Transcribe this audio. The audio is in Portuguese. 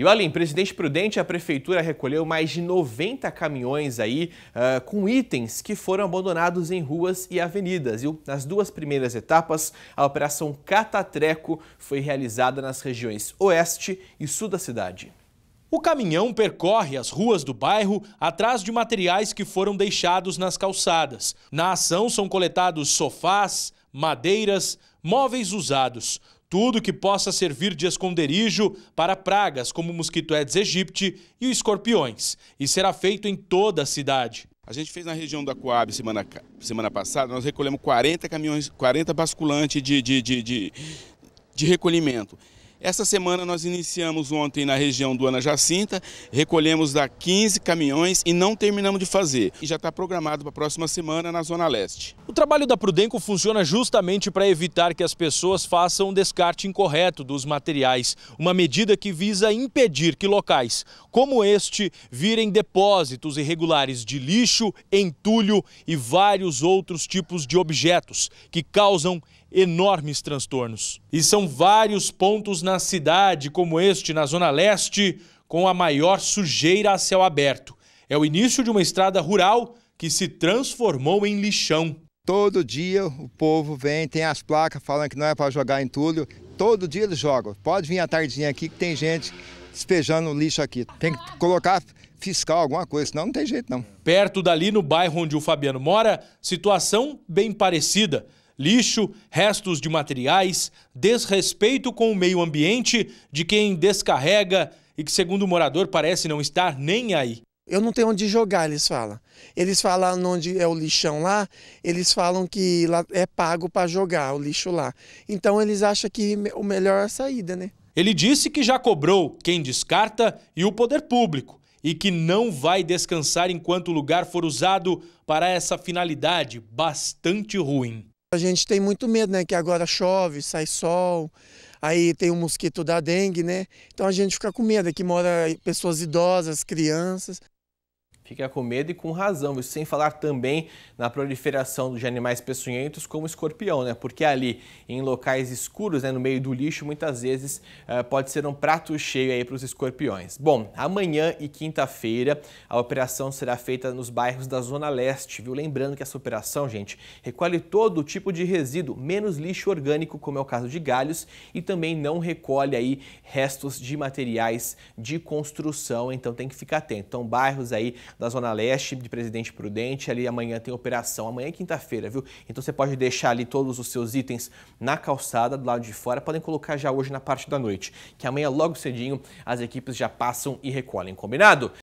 E olha, em Presidente Prudente, a prefeitura recolheu mais de 90 caminhões aí uh, com itens que foram abandonados em ruas e avenidas. Nas duas primeiras etapas, a operação Catatreco foi realizada nas regiões oeste e sul da cidade. O caminhão percorre as ruas do bairro atrás de materiais que foram deixados nas calçadas. Na ação são coletados sofás, madeiras, móveis usados tudo que possa servir de esconderijo para pragas como o mosquito Aedes aegypti e os escorpiões, e será feito em toda a cidade. A gente fez na região da Coab semana, semana passada, nós recolhemos 40 caminhões, 40 basculantes de, de, de, de, de recolhimento. Essa semana nós iniciamos ontem na região do Ana Jacinta, recolhemos da 15 caminhões e não terminamos de fazer. E já está programado para a próxima semana na Zona Leste. O trabalho da Prudenco funciona justamente para evitar que as pessoas façam um descarte incorreto dos materiais, uma medida que visa impedir que locais como este virem depósitos irregulares de lixo, entulho e vários outros tipos de objetos que causam enormes transtornos. E são vários pontos na cidade, como este na Zona Leste, com a maior sujeira a céu aberto. É o início de uma estrada rural que se transformou em lixão. Todo dia o povo vem, tem as placas falando que não é para jogar entulho. Todo dia eles jogam. Pode vir à tardinha aqui que tem gente despejando lixo aqui. Tem que colocar fiscal, alguma coisa, senão não tem jeito não. Perto dali, no bairro onde o Fabiano mora, situação bem parecida lixo, restos de materiais, desrespeito com o meio ambiente de quem descarrega e que, segundo o morador, parece não estar nem aí. Eu não tenho onde jogar, eles falam. Eles falam onde é o lixão lá, eles falam que lá é pago para jogar o lixo lá. Então eles acham que o melhor é a saída, né? Ele disse que já cobrou quem descarta e o poder público e que não vai descansar enquanto o lugar for usado para essa finalidade bastante ruim. A gente tem muito medo, né? Que agora chove, sai sol, aí tem o mosquito da dengue, né? Então a gente fica com medo, aqui mora pessoas idosas, crianças. Fica com medo e com razão, isso sem falar também na proliferação de animais peçonhentos como escorpião, né? Porque ali, em locais escuros, né, no meio do lixo, muitas vezes uh, pode ser um prato cheio aí para os escorpiões. Bom, amanhã e quinta-feira a operação será feita nos bairros da Zona Leste, viu? Lembrando que essa operação, gente, recolhe todo tipo de resíduo, menos lixo orgânico, como é o caso de galhos, e também não recolhe aí restos de materiais de construção, então tem que ficar atento. Então, bairros aí da Zona Leste, de Presidente Prudente. Ali amanhã tem operação, amanhã é quinta-feira, viu? Então você pode deixar ali todos os seus itens na calçada, do lado de fora. Podem colocar já hoje na parte da noite, que amanhã logo cedinho as equipes já passam e recolhem. Combinado?